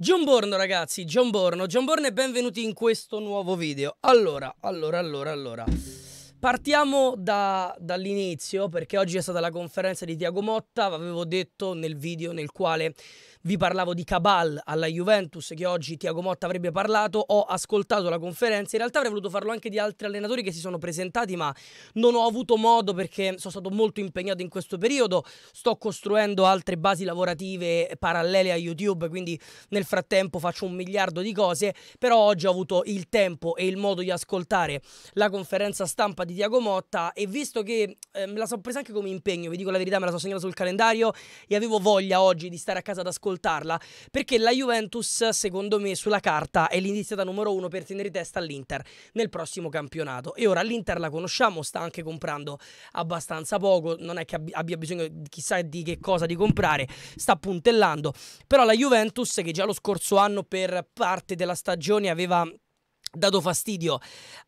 John Borno ragazzi, John Borno, John Borno e benvenuti in questo nuovo video. Allora, allora, allora, allora. Partiamo da, dall'inizio perché oggi è stata la conferenza di Tiago Motta, avevo detto nel video nel quale vi parlavo di Cabal alla Juventus che oggi Tiago Motta avrebbe parlato, ho ascoltato la conferenza, in realtà avrei voluto farlo anche di altri allenatori che si sono presentati ma non ho avuto modo perché sono stato molto impegnato in questo periodo, sto costruendo altre basi lavorative parallele a YouTube quindi nel frattempo faccio un miliardo di cose, però oggi ho avuto il tempo e il modo di ascoltare la conferenza stampa di Tiago Motta e visto che eh, me la sono presa anche come impegno, vi dico la verità, me la sono segnata sul calendario e avevo voglia oggi di stare a casa ad ascoltarla perché la Juventus secondo me sulla carta è l'indiziata numero uno per tenere testa all'Inter nel prossimo campionato e ora l'Inter la conosciamo, sta anche comprando abbastanza poco, non è che abbia bisogno chissà di che cosa di comprare, sta puntellando, però la Juventus che già lo scorso anno per parte della stagione aveva dato fastidio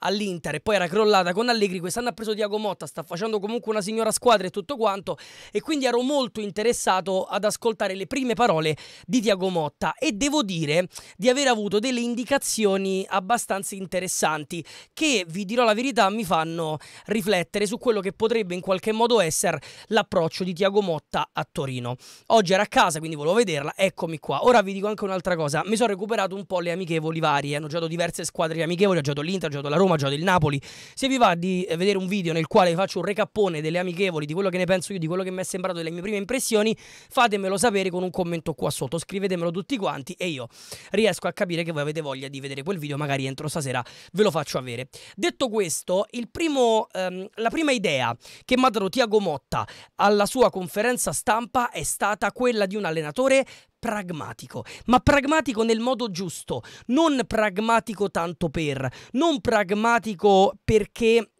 all'Inter e poi era crollata con Allegri, quest'anno ha preso Diago Motta, sta facendo comunque una signora squadra e tutto quanto e quindi ero molto interessato ad ascoltare le prime parole di Diago Motta e devo dire di aver avuto delle indicazioni abbastanza interessanti che vi dirò la verità mi fanno riflettere su quello che potrebbe in qualche modo essere l'approccio di Diago Motta a Torino. Oggi era a casa quindi volevo vederla, eccomi qua. Ora vi dico anche un'altra cosa, mi sono recuperato un po' le amichevoli varie, hanno giocato diverse squadre squadre amichevoli, ha giocato l'Inter, ha giocato la Roma, ha giocato il Napoli. Se vi va di eh, vedere un video nel quale faccio un recappone delle amichevoli, di quello che ne penso io, di quello che mi è sembrato, delle mie prime impressioni, fatemelo sapere con un commento qua sotto, scrivetemelo tutti quanti e io riesco a capire che voi avete voglia di vedere quel video, magari entro stasera ve lo faccio avere. Detto questo, primo, ehm, la prima idea che mi ha dato Tiago Motta alla sua conferenza stampa è stata quella di un allenatore pragmatico, ma pragmatico nel modo giusto, non pragmatico tanto per, non pragmatico perché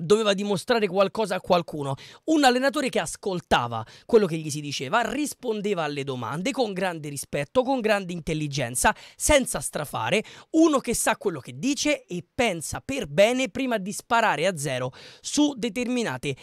doveva dimostrare qualcosa a qualcuno. Un allenatore che ascoltava quello che gli si diceva, rispondeva alle domande con grande rispetto, con grande intelligenza, senza strafare, uno che sa quello che dice e pensa per bene prima di sparare a zero su determinati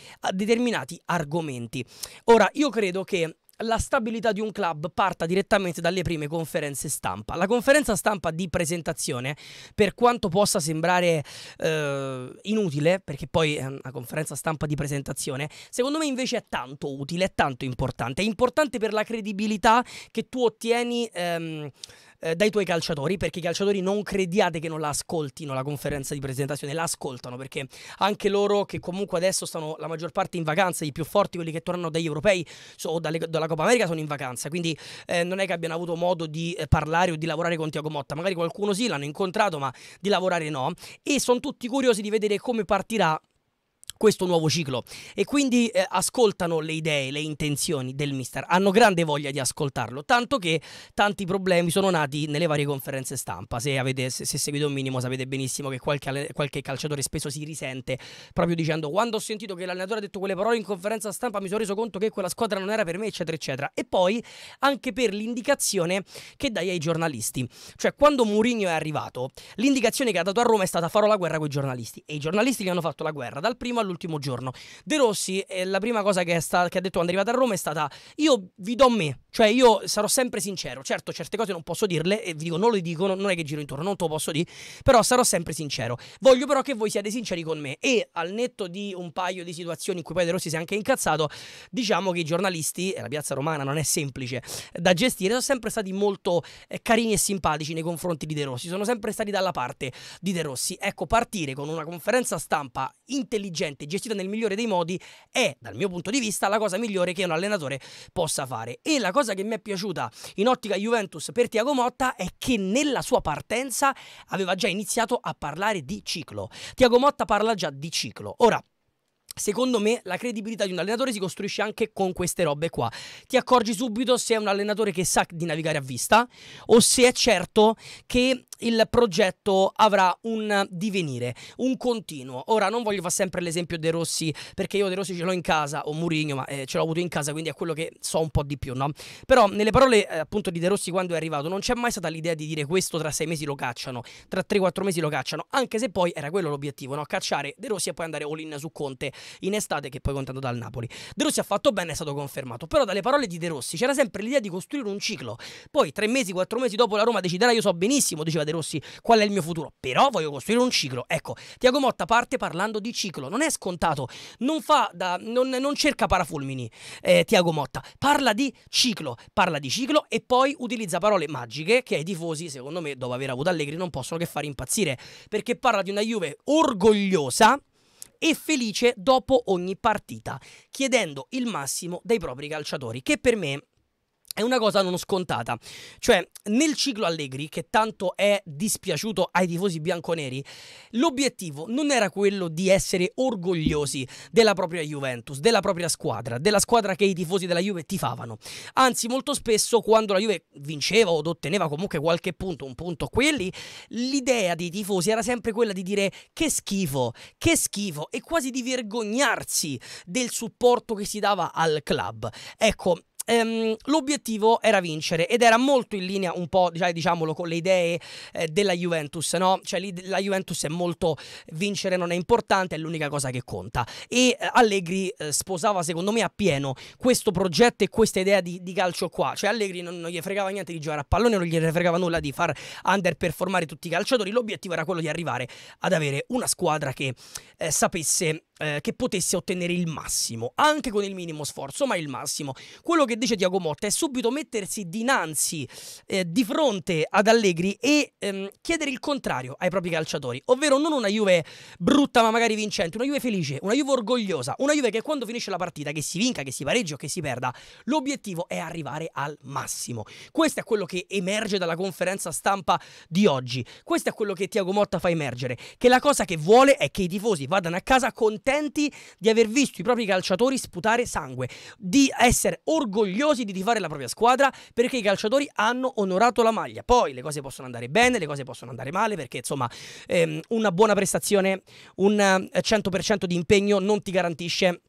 argomenti. Ora, io credo che la stabilità di un club parta direttamente dalle prime conferenze stampa. La conferenza stampa di presentazione, per quanto possa sembrare eh, inutile, perché poi è una conferenza stampa di presentazione, secondo me invece è tanto utile, è tanto importante. È importante per la credibilità che tu ottieni ehm, eh, dai tuoi calciatori, perché i calciatori non crediate che non la ascoltino la conferenza di presentazione, la ascoltano, perché anche loro che comunque adesso stanno la maggior parte in vacanza, i più forti, quelli che tornano dagli europei so, o dalle, dalla Coppa America sono in vacanza, quindi eh, non è che abbiano avuto modo di eh, parlare o di lavorare con Tiago Motta, magari qualcuno sì l'hanno incontrato ma di lavorare no e sono tutti curiosi di vedere come partirà questo nuovo ciclo e quindi eh, ascoltano le idee, le intenzioni del mister, hanno grande voglia di ascoltarlo, tanto che tanti problemi sono nati nelle varie conferenze stampa, se, avete, se, se seguite un minimo sapete benissimo che qualche, qualche, calciatore spesso si risente proprio dicendo quando ho sentito che l'allenatore ha detto quelle parole in conferenza stampa mi sono reso conto che quella squadra non era per me eccetera eccetera e poi anche per l'indicazione che dai ai giornalisti, cioè quando Mourinho è arrivato l'indicazione che ha dato a Roma è stata farò la guerra con i giornalisti e i giornalisti gli hanno fatto la guerra dal primo all'ultimo giorno. De Rossi, eh, la prima cosa che, sta, che ha detto quando è arrivato a Roma è stata: Io vi do me, cioè io sarò sempre sincero. Certo, certe cose non posso dirle, e vi dico, non le dico, non, non è che giro intorno, non te lo posso dire, però sarò sempre sincero. Voglio però che voi siate sinceri con me. E al netto di un paio di situazioni in cui poi De Rossi si è anche incazzato, diciamo che i giornalisti, e la piazza romana non è semplice da gestire, sono sempre stati molto eh, carini e simpatici nei confronti di De Rossi, sono sempre stati dalla parte di De Rossi. Ecco, partire con una conferenza stampa intelligente efficiente, gestita nel migliore dei modi, è dal mio punto di vista la cosa migliore che un allenatore possa fare. E la cosa che mi è piaciuta in ottica Juventus per Tiago Motta è che nella sua partenza aveva già iniziato a parlare di ciclo. Tiago Motta parla già di ciclo. Ora, Secondo me la credibilità di un allenatore si costruisce anche con queste robe qua. Ti accorgi subito se è un allenatore che sa di navigare a vista o se è certo che il progetto avrà un divenire, un continuo. Ora non voglio fare sempre l'esempio De Rossi perché io De Rossi ce l'ho in casa o Murigno, ma eh, ce l'ho avuto in casa, quindi è quello che so un po' di più, no? Però nelle parole eh, appunto di De Rossi quando è arrivato non c'è mai stata l'idea di dire questo tra sei mesi lo cacciano, tra tre, quattro mesi lo cacciano, anche se poi era quello l'obiettivo, no? Cacciare De Rossi e poi andare all in su Conte in estate che poi contato dal Napoli. De Rossi ha fatto bene, è stato confermato, però dalle parole di De Rossi c'era sempre l'idea di costruire un ciclo. Poi tre mesi, quattro mesi dopo la Roma deciderà, io so benissimo, diceva De Rossi, qual è il mio futuro, però voglio costruire un ciclo. Ecco, Tiago Motta parte parlando di ciclo, non è scontato, non, da, non, non cerca parafulmini eh, Tiago Motta, parla di ciclo, parla di ciclo e poi utilizza parole magiche che ai tifosi, secondo me, dopo aver avuto Allegri, non possono che far impazzire, perché parla di una Juve orgogliosa e felice dopo ogni partita, chiedendo il massimo dai propri calciatori, che per me è una cosa non scontata. Cioè, nel ciclo Allegri, che tanto è dispiaciuto ai tifosi bianconeri, l'obiettivo non era quello di essere orgogliosi della propria Juventus, della propria squadra, della squadra che i tifosi della Juve tifavano. Anzi, molto spesso quando la Juve vinceva o otteneva comunque qualche punto, un punto quelli, l'idea dei tifosi era sempre quella di dire che schifo, che schifo e quasi di vergognarsi del supporto che si dava al club. Ecco, ehm, l'obiettivo era vincere ed era molto in linea un po', diciamolo, con le idee eh, della Juventus, no? Cioè la Juventus è molto vincere non è importante, è l'unica cosa che conta. E eh, Allegri eh, sposava secondo me appieno questo progetto e questa idea di, di calcio qua, cioè Allegri non, non, gli fregava niente di giocare a pallone, non gli fregava nulla di far underperformare tutti i calciatori, l'obiettivo era quello di arrivare ad avere una squadra che eh, sapesse eh, che potesse ottenere il massimo, anche con il minimo sforzo, ma il massimo. Quello che dice Tiago Motta è subito mettersi dinanzi, eh, di fronte ad Allegri e ehm, chiedere il contrario ai propri calciatori, ovvero non una Juve brutta ma magari vincente, una Juve felice, una Juve orgogliosa, una Juve che quando finisce la partita, che si vinca, che si pareggi o che si perda, l'obiettivo è arrivare al massimo. Questo è quello che emerge dalla conferenza stampa di oggi, questo è quello che Tiago Motta fa emergere, che la cosa che vuole è che i tifosi vadano a casa contenti contenti di aver visto i propri calciatori sputare sangue, di essere orgogliosi di tifare la propria squadra perché i calciatori hanno onorato la maglia. Poi le cose possono andare bene, le cose possono andare male perché insomma ehm, una buona prestazione, un 100% eh, di impegno non ti garantisce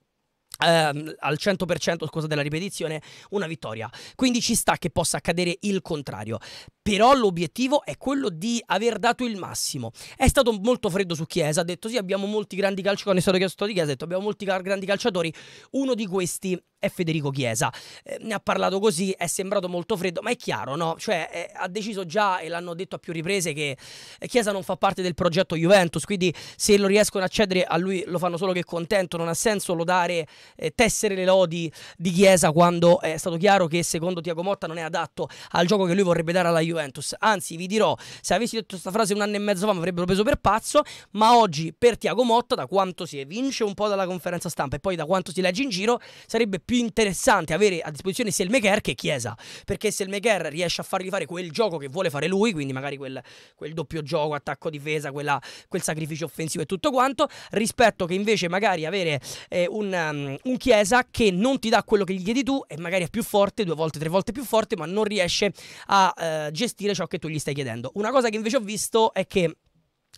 Ehm, al 100% scusa della ripetizione una vittoria quindi ci sta che possa accadere il contrario però l'obiettivo è quello di aver dato il massimo. È stato molto freddo su Chiesa, ha detto sì abbiamo molti grandi calciatori, quando è stato chiesto di Chiesa ha detto abbiamo molti grandi calciatori, uno di questi è Federico Chiesa, eh, ne ha parlato così, è sembrato molto freddo, ma è chiaro, no? Cioè eh, ha deciso già e l'hanno detto a più riprese che eh, Chiesa non fa parte del progetto Juventus, quindi se lo riescono a cedere a lui lo fanno solo che è contento, non ha senso lodare, eh, tessere le lodi di Chiesa quando è stato chiaro che secondo Tiago Motta non è adatto al gioco che lui vorrebbe dare alla Juventus Juventus. Anzi, vi dirò, se avessi detto questa frase un anno e mezzo fa mi avrebbero preso per pazzo, ma oggi per Tiago Motta, da quanto si evince un po' dalla conferenza stampa e poi da quanto si legge in giro, sarebbe più interessante avere a disposizione Selmeker che Chiesa, perché Selmeker riesce a fargli fare quel gioco che vuole fare lui, quindi magari quel, quel doppio gioco, attacco-difesa, quella, quel sacrificio offensivo e tutto quanto, rispetto che invece magari avere eh, un, um, un Chiesa che non ti dà quello che gli chiedi tu e magari è più forte, due volte, tre volte più forte, ma non riesce a eh, gestire gestire ciò che tu gli stai chiedendo. Una cosa che invece ho visto è che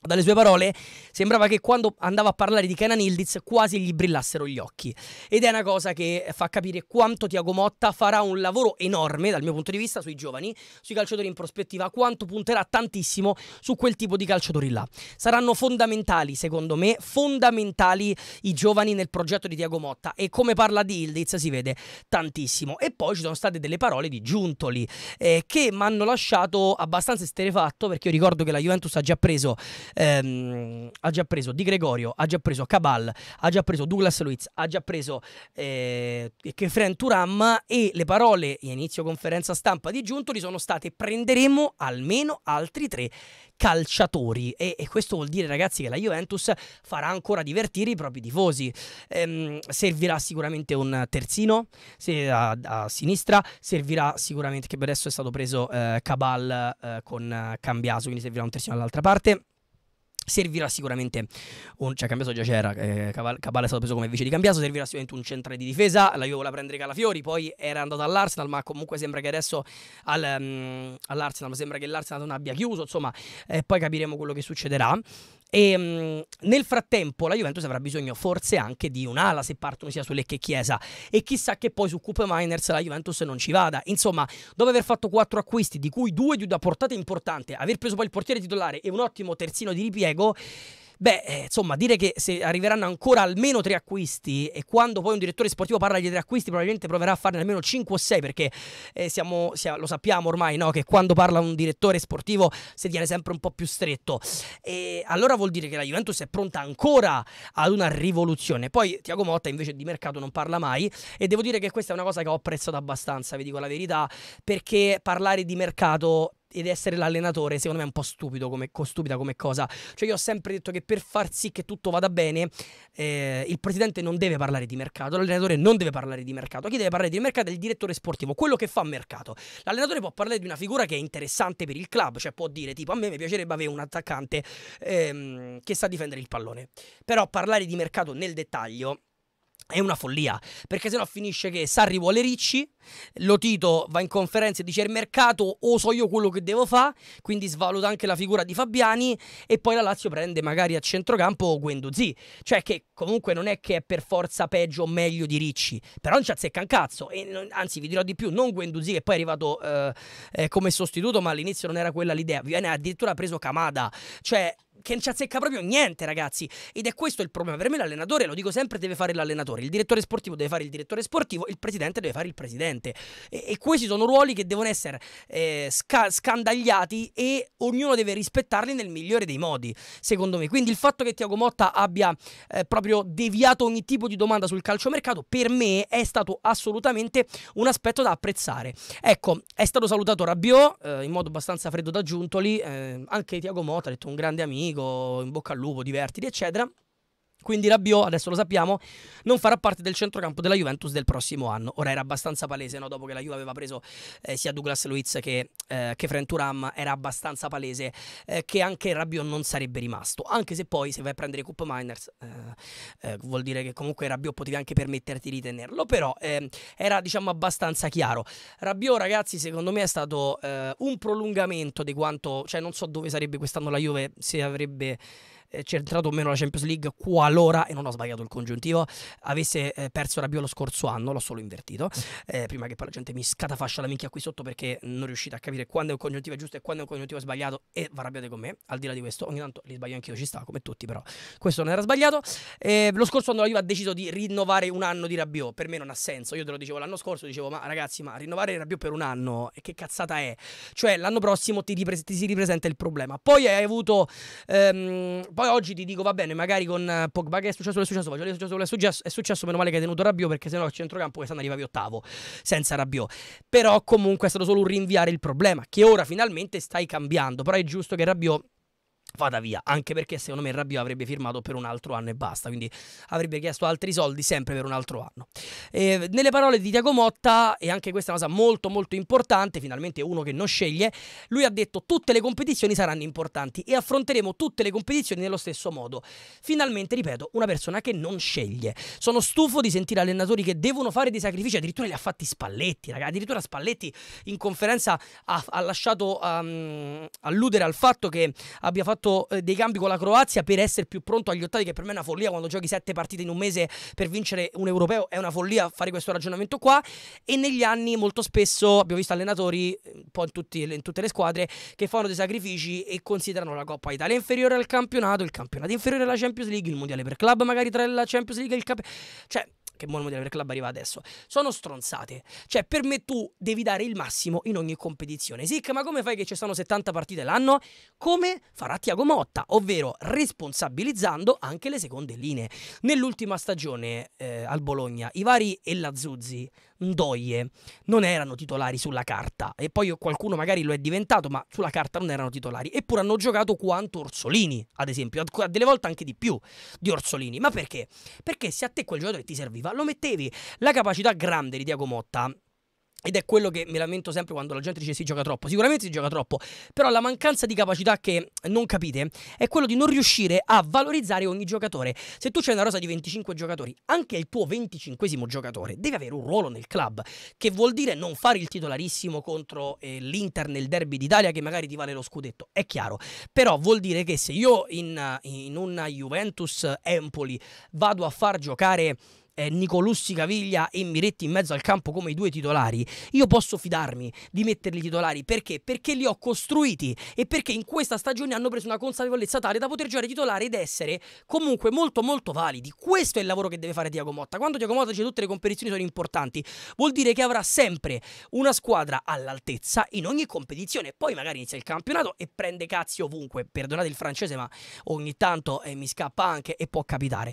dalle sue parole sembrava che quando andava a parlare di Kenan Hildiz quasi gli brillassero gli occhi ed è una cosa che fa capire quanto Tiago Motta farà un lavoro enorme dal mio punto di vista sui giovani, sui calciatori in prospettiva, quanto punterà tantissimo su quel tipo di calciatori là. Saranno fondamentali, secondo me, fondamentali i giovani nel progetto di Tiago Motta e come parla di Hildiz si vede tantissimo. E poi ci sono state delle parole di Giuntoli eh, che mi hanno lasciato abbastanza esterefatto perché io ricordo che la Juventus ha già preso ehm, ha già preso Di Gregorio, ha già preso Cabal, ha già preso Douglas Luiz, ha già preso eh, Kefren Turam e le parole inizio conferenza stampa di Giuntoli sono state prenderemo almeno altri tre calciatori e, e, questo vuol dire ragazzi che la Juventus farà ancora divertire i propri tifosi ehm, servirà sicuramente un terzino se, a, a, sinistra servirà sicuramente che per adesso è stato preso eh, Cabal eh, con Cambiaso quindi servirà un terzino dall'altra parte Servirà sicuramente un. Cioè, Cambiaso già c'era. Eh, Cabale è stato preso come vice di Cambiaso. Servirà sicuramente un centrale di difesa. La Juve voleva prendere Calafiori. Poi era andato all'Arsenal. Ma comunque sembra che adesso al, um, all'Arsenal. Sembra che l'Arsenal non abbia chiuso. Insomma, eh, poi capiremo quello che succederà. E ehm, nel frattempo la Juventus avrà bisogno forse anche di un'ala se partono sia su Lecche che Chiesa. E chissà che poi su Coupe Miners la Juventus non ci vada. Insomma, dopo aver fatto quattro acquisti, di cui due di una portata importante, aver preso poi il portiere titolare e un ottimo terzino di ripiego. Beh, eh, insomma, dire che se arriveranno ancora almeno tre acquisti e quando poi un direttore sportivo parla di tre acquisti probabilmente proverà a farne almeno cinque o sei perché eh, siamo, sia, lo sappiamo ormai no? che quando parla un direttore sportivo si tiene sempre un po' più stretto. E allora vuol dire che la Juventus è pronta ancora ad una rivoluzione. Poi Tiago Motta invece di mercato non parla mai e devo dire che questa è una cosa che ho apprezzato abbastanza, vi dico la verità, perché parlare di mercato ed essere l'allenatore, secondo me è un po' stupido come, stupida come cosa. Cioè, io ho sempre detto che per far sì che tutto vada bene, eh, il presidente non deve parlare di mercato, l'allenatore non deve parlare di mercato. Chi deve parlare di mercato è il direttore sportivo, quello che fa mercato. L'allenatore può parlare di una figura che è interessante per il club, cioè può dire: tipo, a me mi piacerebbe avere un attaccante ehm, che sa difendere il pallone. Però parlare di mercato nel dettaglio è una follia, perché sennò finisce che Sarri vuole Ricci, Lotito va in conferenza e dice il mercato o so io quello che devo fare, quindi svaluta anche la figura di Fabiani e poi la Lazio prende magari a centrocampo Guendouzi, cioè che comunque non è che è per forza peggio o meglio di Ricci, però non ci azzecca un cazzo, non, anzi vi dirò di più, non Guendouzi che poi è arrivato eh, eh come sostituto ma all'inizio non era quella l'idea, viene addirittura preso Camada, cioè che non ci azzecca proprio niente, ragazzi. Ed è questo il problema. Per me l'allenatore, lo dico sempre, deve fare l'allenatore. Il direttore sportivo deve fare il direttore sportivo, il presidente deve fare il presidente. E, e questi sono ruoli che devono essere eh, sca- scandagliati e ognuno deve rispettarli nel migliore dei modi, secondo me. Quindi il fatto che Tiago Motta abbia eh, proprio deviato ogni tipo di domanda sul calciomercato, per me è stato assolutamente un aspetto da apprezzare. Ecco, è stato salutato Rabiot eh, in modo abbastanza freddo da Giuntoli, eh, anche Tiago Motta ha detto un grande amico dico in bocca al lupo, divertiti, eccetera. Quindi Rabiot, adesso lo sappiamo, non farà parte del centrocampo della Juventus del prossimo anno. Ora era abbastanza palese, no? dopo che la Juve aveva preso eh, sia Douglas Luiz che, eh, che Frenturam, era abbastanza palese eh, che anche Rabiot non sarebbe rimasto. Anche se poi, se vai a prendere Cup Miners, eh, eh, vuol dire che comunque Rabiot potevi anche permetterti di tenerlo. Però ehm, era diciamo abbastanza chiaro. Rabiot, ragazzi, secondo me è stato eh, un prolungamento di quanto, cioè non so dove sarebbe quest'anno la Juve, se avrebbe eh, o meno la Champions League qualora, e non ho sbagliato il congiuntivo, avesse eh, perso Rabiot lo scorso anno, l'ho solo invertito, eh, prima che poi la gente mi scatafascia la minchia qui sotto perché non riuscite a capire quando è un congiuntivo giusto e quando è un congiuntivo sbagliato e vi arrabbiate con me, al di là di questo, ogni tanto li sbaglio anch'io, ci sta come tutti però, questo non era sbagliato, eh, lo scorso anno la Juve ha deciso di rinnovare un anno di Rabiot, per me non ha senso, io te lo dicevo l'anno scorso, dicevo ma ragazzi ma rinnovare Rabiot per un anno, eh, che cazzata è? Cioè l'anno prossimo ti, ripres- ti si ripresenta il problema, poi hai avuto... Ehm, poi oggi ti dico, va bene, magari con eh, Pogba che è successo, quello è successo, Fagioli è successo, quello è successo, è successo, meno male che hai tenuto Rabiot perché sennò al centrocampo quest'anno arrivavi ottavo senza Rabiot. Però comunque è stato solo un rinviare il problema che ora finalmente stai cambiando, però è giusto che Rabiot vada via, anche perché secondo me Rabiot avrebbe firmato per un altro anno e basta, quindi avrebbe chiesto altri soldi sempre per un altro anno. E nelle parole di Tiago Motta, e anche questa è una cosa molto molto importante, finalmente uno che non sceglie, lui ha detto tutte le competizioni saranno importanti e affronteremo tutte le competizioni nello stesso modo. Finalmente, ripeto, una persona che non sceglie. Sono stufo di sentire allenatori che devono fare dei sacrifici, addirittura li ha fatti Spalletti, ragazzi, addirittura Spalletti in conferenza ha, ha lasciato um, alludere al fatto che abbia fatto fatto eh, dei cambi con la Croazia per essere più pronto agli ottavi, che per me è una follia quando giochi sette partite in un mese per vincere un europeo, è una follia fare questo ragionamento qua. E negli anni molto spesso abbiamo visto allenatori, eh, un po' in, tutti, in tutte le squadre, che fanno dei sacrifici e considerano la Coppa Italia inferiore al campionato, il campionato inferiore alla Champions League, il mondiale per club magari tra la Champions League e il campionato. Cioè, che il buon mondiale per club arriva adesso, sono stronzate. Cioè, per me tu devi dare il massimo in ogni competizione. Sic, ma come fai che ci sono 70 partite l'anno? Come farà Tiago Motta, ovvero responsabilizzando anche le seconde linee. Nell'ultima stagione eh, al Bologna, Ivari e la Zuzzi Ndoye non erano titolari sulla carta e poi qualcuno magari lo è diventato, ma sulla carta non erano titolari, eppure hanno giocato quanto Orsolini, ad esempio, a delle volte anche di più di Orsolini. Ma perché? Perché se a te quel giocatore ti serviva, lo mettevi. La capacità grande di Diago Motta ed è quello che mi lamento sempre quando la gente dice si gioca troppo. Sicuramente si gioca troppo, però la mancanza di capacità che non capite è quello di non riuscire a valorizzare ogni giocatore. Se tu c'hai una rosa di 25 giocatori, anche il tuo 25 giocatore deve avere un ruolo nel club, che vuol dire non fare il titolarissimo contro eh, l'Inter nel derby d'Italia che magari ti vale lo scudetto, è chiaro. Però vuol dire che se io in, in una Juventus Empoli vado a far giocare eh, Nicolussi Caviglia e Miretti in mezzo al campo come i due titolari, io posso fidarmi di metterli titolari perché? Perché li ho costruiti e perché in questa stagione hanno preso una consapevolezza tale da poter giocare titolare ed essere comunque molto molto validi. Questo è il lavoro che deve fare Diago Motta. Quando Diago Motta dice tutte le competizioni sono importanti, vuol dire che avrà sempre una squadra all'altezza in ogni competizione. Poi magari inizia il campionato e prende cazzi ovunque. Perdonate il francese, ma ogni tanto eh, mi scappa anche e può capitare.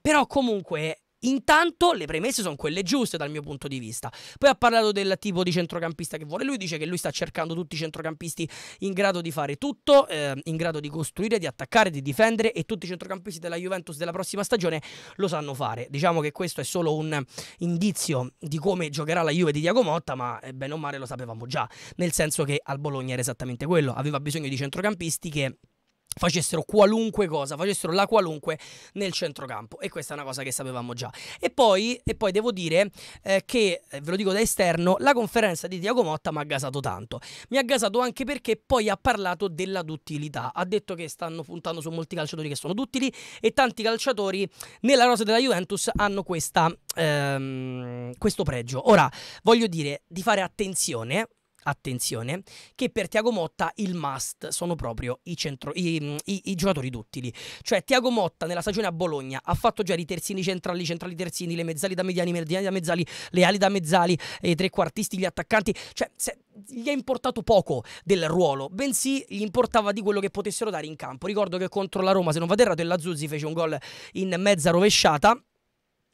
Però comunque Intanto le premesse sono quelle giuste dal mio punto di vista. Poi ha parlato del tipo di centrocampista che vuole. Lui dice che lui sta cercando tutti i centrocampisti in grado di fare tutto, eh, in grado di costruire, di attaccare, di difendere e tutti i centrocampisti della Juventus della prossima stagione lo sanno fare. Diciamo che questo è solo un indizio di come giocherà la Juve di Diago Motta, ma eh, bene o male lo sapevamo già, nel senso che al Bologna era esattamente quello, aveva bisogno di centrocampisti che facessero qualunque cosa, facessero la qualunque nel centrocampo e questa è una cosa che sapevamo già. E poi, e poi devo dire eh, che, eh, ve lo dico da esterno, la conferenza di Tiago Motta mi ha gasato tanto, mi ha gasato anche perché poi ha parlato della duttilità, ha detto che stanno puntando su molti calciatori che sono duttili e tanti calciatori nella rosa della Juventus hanno questa, ehm, questo pregio. Ora voglio dire di fare attenzione attenzione, che per Tiago Motta il must sono proprio i, centro, i, mm, i, i, giocatori duttili. Cioè Tiago Motta nella stagione a Bologna ha fatto già i terzini centrali, i centrali terzini, le mezzali da mediani, i mediani da mezzali, le ali da mezzali, i trequartisti, gli attaccanti. Cioè se, gli ha importato poco del ruolo, bensì gli importava di quello che potessero dare in campo. Ricordo che contro la Roma, se non vado errato, la Zuzzi fece un gol in mezza rovesciata.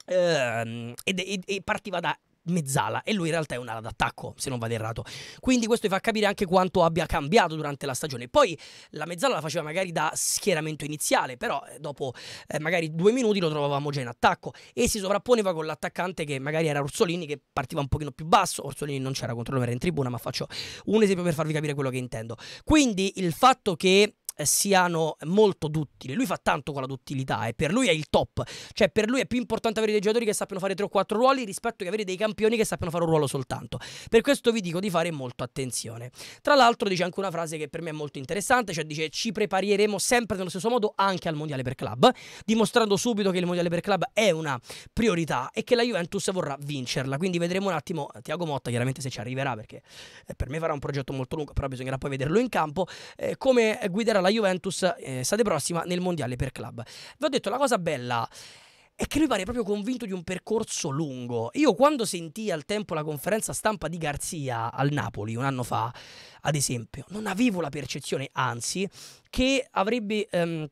Ehm, e partiva da mezzala e lui in realtà è un'ala d'attacco, se non vado errato. Quindi questo vi fa capire anche quanto abbia cambiato durante la stagione. Poi la mezzala la faceva magari da schieramento iniziale, però eh, dopo eh, magari due minuti lo trovavamo già in attacco e si sovrapponeva con l'attaccante che magari era Orsolini che partiva un pochino più basso, Orsolini non c'era controllo era in tribuna, ma faccio un esempio per farvi capire quello che intendo. Quindi il fatto che eh, siano molto duttili. Lui fa tanto con la duttilità e per lui è il top. Cioè, per lui è più importante avere dei giocatori che sappiano fare tre o quattro ruoli rispetto che avere dei campioni che sappiano fare un ruolo soltanto. Per questo vi dico di fare molto attenzione. Tra l'altro, dice anche una frase che per me è molto interessante: cioè, dice ci prepareremo sempre nello stesso modo anche al mondiale per club, dimostrando subito che il mondiale per club è una priorità e che la Juventus vorrà vincerla. Quindi vedremo un attimo eh, Tiago Motta, chiaramente se ci arriverà, perché eh, per me farà un progetto molto lungo, però bisognerà poi vederlo in campo. Eh, come guiderà la la Juventus estate eh, prossima nel mondiale per club. Vi ho detto la cosa bella è che lui pare proprio convinto di un percorso lungo. Io quando sentì al tempo la conferenza stampa di Garzia al Napoli un anno fa, ad esempio, non avevo la percezione, anzi, che avrebbe... Um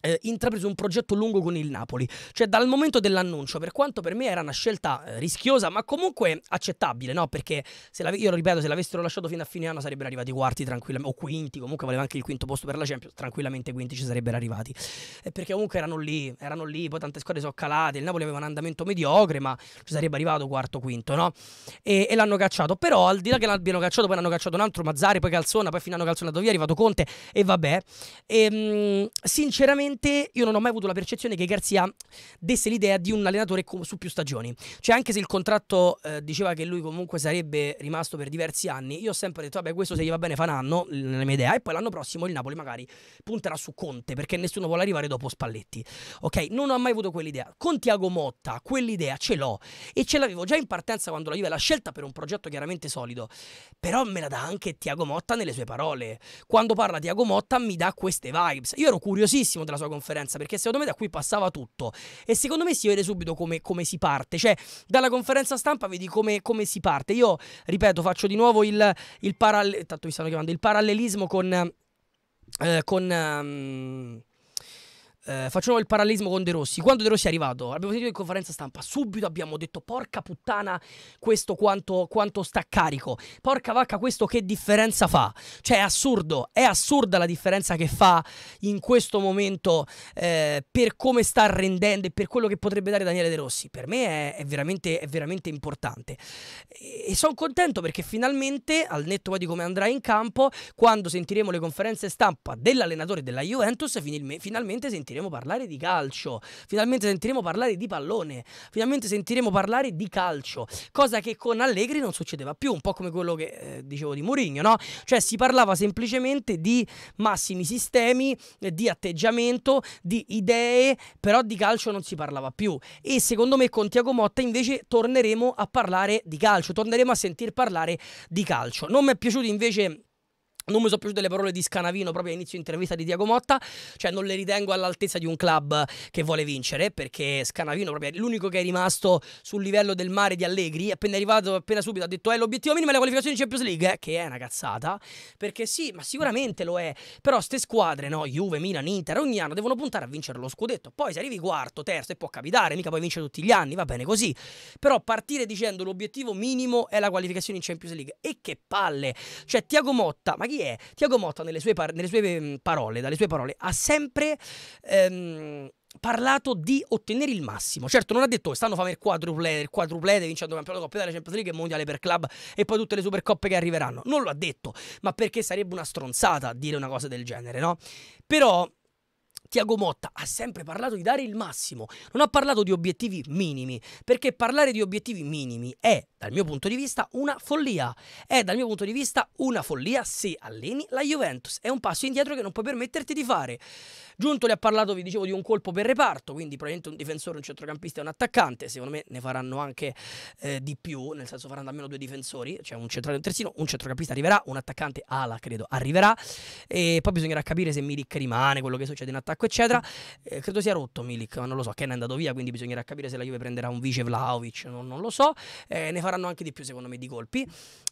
eh, intrapreso un progetto lungo con il Napoli, cioè dal momento dell'annuncio, per quanto per me era una scelta eh, rischiosa, ma comunque accettabile, no? Perché la, io lo ripeto, se l'avessero lasciato fino a fine anno sarebbero arrivati quarti tranquillamente, o quinti, comunque valeva anche il quinto posto per la Champions, tranquillamente quinti ci sarebbero arrivati. Eh, perché comunque erano lì, erano lì, poi tante squadre sono calate, il Napoli aveva un andamento mediocre, ma ci sarebbe arrivato quarto, quinto, no? E, e l'hanno cacciato, però al di là che l'abbiano cacciato, poi hanno cacciato un altro, Mazzari, poi Calzona, poi fino hanno calzonato via, è arrivato Conte e vabbè. E, ehm, mh, sinceramente onestamente io non ho mai avuto la percezione che Garzia desse l'idea di un allenatore su più stagioni. Cioè, anche se il contratto eh, diceva che lui comunque sarebbe rimasto per diversi anni, io ho sempre detto, vabbè, questo se gli va bene fa un anno, nella mia idea, e poi l'anno prossimo il Napoli magari punterà su Conte, perché nessuno vuole arrivare dopo Spalletti. Ok, non ho mai avuto quell'idea. Con Tiago Motta quell'idea ce l'ho e ce l'avevo già in partenza quando la Juve l'ha scelta per un progetto chiaramente solido, però me la dà anche Tiago Motta nelle sue parole. Quando parla Tiago Motta mi dà queste vibes. Io ero curiosissimo della la sua conferenza, perché secondo me da qui passava tutto. E secondo me si vede subito come, come si parte. Cioè, dalla conferenza stampa vedi come, come, si parte. Io, ripeto, faccio di nuovo il, il, chiamando, il parallelismo con... Eh, con um, eh, facciamo il parallelismo con De Rossi. Quando De Rossi è arrivato, abbiamo sentito in conferenza stampa, subito abbiamo detto porca puttana, questo quanto, quanto sta carico, porca vacca, questo che differenza fa. Cioè è assurdo, è assurda la differenza che fa in questo momento eh, per come sta rendendo e per quello che potrebbe dare Daniele De Rossi. Per me è, è, veramente, è veramente, importante. E, e sono contento perché finalmente, al netto di come andrà in campo, quando sentiremo le conferenze stampa dell'allenatore della Juventus, finalmente sentiremo sentiremo parlare di calcio, finalmente sentiremo parlare di pallone, finalmente sentiremo parlare di calcio, cosa che con Allegri non succedeva più, un po' come quello che eh, dicevo di Mourinho, no? Cioè si parlava semplicemente di massimi sistemi, eh, di atteggiamento, di idee, però di calcio non si parlava più e secondo me con Tiago Motta invece torneremo a parlare di calcio, torneremo a sentir parlare di calcio. Non mi è piaciuto invece non mi sono piaciute delle parole di Scanavino proprio all'inizio intervista di Diago Motta, cioè non le ritengo all'altezza di un club che vuole vincere, perché Scanavino proprio è l'unico che è rimasto sul livello del mare di Allegri, appena arrivato, appena subito ha detto "Eh, l'obiettivo minimo è la qualificazione di Champions League", eh, che è una cazzata, perché sì, ma sicuramente lo è, però ste squadre, no, Juve, Milan, Inter, ogni anno devono puntare a vincere lo scudetto. Poi se arrivi quarto, terzo e può capitare, mica poi vince tutti gli anni, va bene così. Però partire dicendo l'obiettivo minimo è la qualificazione in Champions League e che palle. Cioè Tiago Motta, ma chi quali è, Tiago Motta nelle sue, par- nelle sue parole, dalle sue parole, ha sempre... Ehm, parlato di ottenere il massimo. Certo, non ha detto che stanno facendo il quadruplete, il quadruplete vincendo il campionato Coppa della Champions League e Mondiale per club e poi tutte le Supercoppe che arriveranno. Non lo ha detto, ma perché sarebbe una stronzata dire una cosa del genere, no? Però Tiago Motta ha sempre parlato di dare il massimo, non ha parlato di obiettivi minimi, perché parlare di obiettivi minimi è dal mio punto di vista una follia. È dal mio punto di vista una follia se alleni la Juventus. È un passo indietro che non puoi permetterti di fare. Giunto le ha parlato, vi dicevo, di un colpo per reparto, quindi probabilmente un difensore, un centrocampista e un attaccante. Secondo me ne faranno anche eh, di più, nel senso faranno almeno due difensori, cioè un centrale e un terzino, un centrocampista arriverà, un attaccante ala credo arriverà e poi bisognerà capire se Milik rimane, quello che succede in attacco eccetera. Eh, credo sia rotto Milik, ma non lo so, Ken è andato via, quindi bisognerà capire se la Juve prenderà un vice Vlaovic, non, non lo so. Eh, ne faranno anche di più, secondo me, di colpi.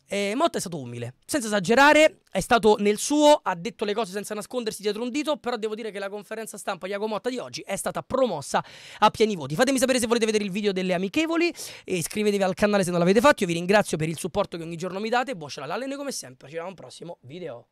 Eh, Motta è stato umile, senza esagerare, è stato nel suo, ha detto le cose senza nascondersi dietro un dito, però devo dire che la conferenza stampa Iago Motta di oggi è stata promossa a pieni voti. Fatemi sapere se volete vedere il video delle amichevoli e iscrivetevi al canale se non l'avete fatto. Io vi ringrazio per il supporto che ogni giorno mi date. Buon ce l'ha come sempre, ci vediamo a un prossimo video.